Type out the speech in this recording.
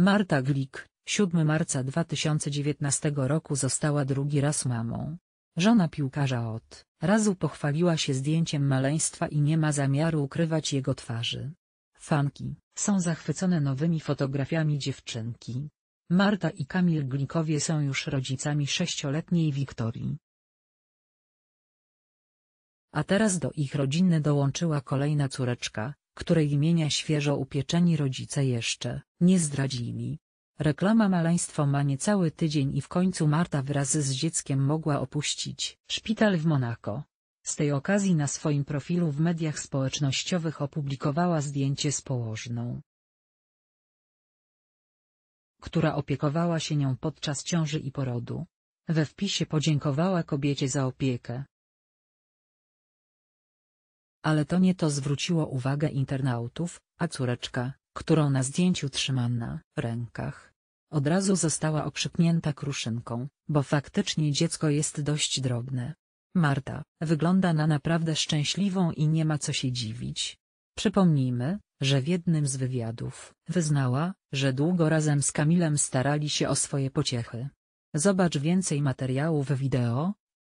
Marta Glik, 7 marca 2019 roku została drugi raz mamą. Żona piłkarza od razu pochwaliła się zdjęciem maleństwa i nie ma zamiaru ukrywać jego twarzy. Fanki są zachwycone nowymi fotografiami dziewczynki. Marta i Kamil Glikowie są już rodzicami sześcioletniej Wiktorii. A teraz do ich rodziny dołączyła kolejna córeczka, której imienia świeżo upieczeni rodzice jeszcze nie zdradzili. Reklama maleństwo ma niecały tydzień i w końcu Marta wraz z dzieckiem mogła opuścić szpital w Monako. Z tej okazji na swoim profilu w mediach społecznościowych opublikowała zdjęcie z położną, która opiekowała się nią podczas ciąży i porodu. We wpisie podziękowała kobiecie za opiekę, ale to nie to zwróciło uwagę internautów, a córeczka, którą na zdjęciu trzyma na rękach, od razu została okrzyknięta kruszynką, bo faktycznie dziecko jest dość drobne. Marta, wygląda na naprawdę szczęśliwą i nie ma co się dziwić. Przypomnijmy, że w jednym z wywiadów wyznała, że długo razem z Kamilem starali się o swoje pociechy. Zobacz więcej materiałów wideo,